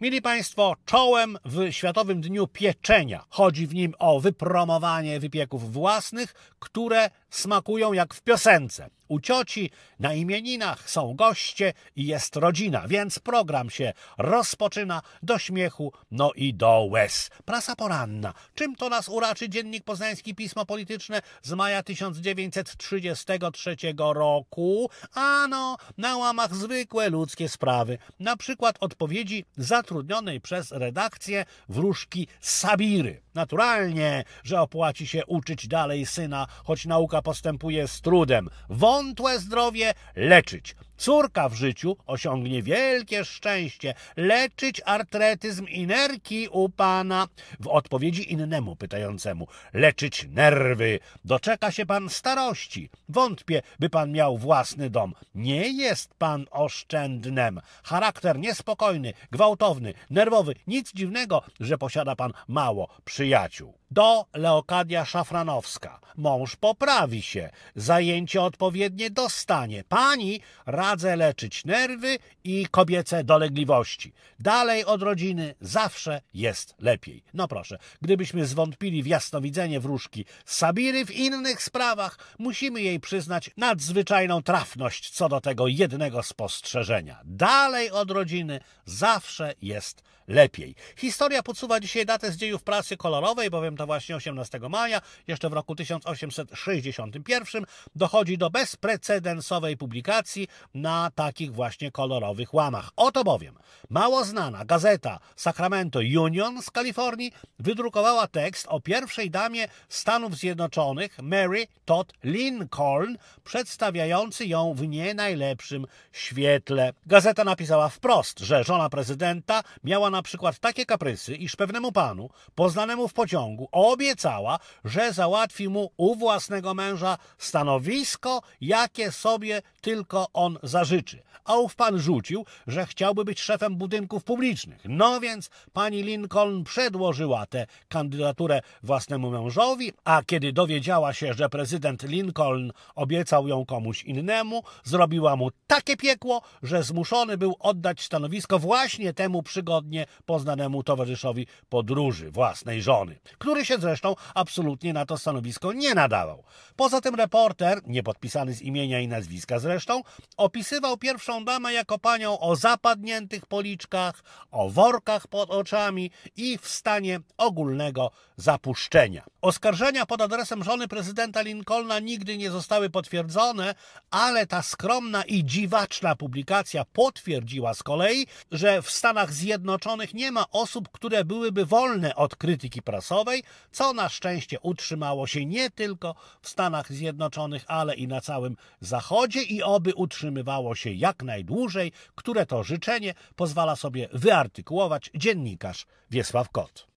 Mili Państwo, czołem w Światowym Dniu Pieczenia. Chodzi w nim o wypromowanie wypieków własnych, które smakują jak w piosence u cioci, na imieninach są goście i jest rodzina, więc program się rozpoczyna do śmiechu, no i do łez. Prasa poranna. Czym to nas uraczy Dziennik Poznański Pismo Polityczne z maja 1933 roku? Ano, na łamach zwykłe ludzkie sprawy. Na przykład odpowiedzi zatrudnionej przez redakcję wróżki Sabiry. Naturalnie, że opłaci się uczyć dalej syna, choć nauka postępuje z trudem wątłe zdrowie leczyć. Córka w życiu osiągnie wielkie szczęście leczyć artretyzm i nerki u pana. W odpowiedzi innemu pytającemu leczyć nerwy. Doczeka się pan starości. Wątpię, by pan miał własny dom. Nie jest pan oszczędnem. Charakter niespokojny, gwałtowny, nerwowy. Nic dziwnego, że posiada pan mało przyjaciół. Do Leokadia Szafranowska. Mąż poprawi się. Zajęcie odpowiedzi odpowiednie dostanie. Pani radzę leczyć nerwy i kobiece dolegliwości. Dalej od rodziny zawsze jest lepiej. No proszę, gdybyśmy zwątpili w jasnowidzenie wróżki Sabiry w innych sprawach, musimy jej przyznać nadzwyczajną trafność co do tego jednego spostrzeżenia. Dalej od rodziny zawsze jest lepiej. Historia podsuwa dzisiaj datę z dziejów pracy kolorowej, bowiem to właśnie 18 maja, jeszcze w roku 1861 dochodzi do bez bezprecedensowej publikacji na takich właśnie kolorowych łamach. Oto bowiem mało znana gazeta Sacramento Union z Kalifornii wydrukowała tekst o pierwszej damie Stanów Zjednoczonych Mary Todd Lincoln, przedstawiający ją w nie najlepszym świetle. Gazeta napisała wprost, że żona prezydenta miała na przykład takie kaprysy, iż pewnemu panu, poznanemu w pociągu, obiecała, że załatwi mu u własnego męża stanowisko jakie sobie tylko on zażyczy. A ów pan rzucił, że chciałby być szefem budynków publicznych. No więc pani Lincoln przedłożyła tę kandydaturę własnemu mężowi, a kiedy dowiedziała się, że prezydent Lincoln obiecał ją komuś innemu, zrobiła mu takie piekło, że zmuszony był oddać stanowisko właśnie temu przygodnie poznanemu towarzyszowi podróży własnej żony, który się zresztą absolutnie na to stanowisko nie nadawał. Poza tym reporter, nie podpisany z imienia i nazwiska zresztą, opisywał pierwszą damę jako panią o zapadniętych policzkach, o workach pod oczami i w stanie ogólnego zapuszczenia. Oskarżenia pod adresem żony prezydenta Lincolna nigdy nie zostały potwierdzone, ale ta skromna i dziwaczna publikacja potwierdziła z kolei, że w Stanach Zjednoczonych nie ma osób, które byłyby wolne od krytyki prasowej, co na szczęście utrzymało się nie tylko w Stanach Zjednoczonych, ale i na całym całym Zachodzie i oby utrzymywało się jak najdłużej, które to życzenie pozwala sobie wyartykułować dziennikarz Wiesław Kot.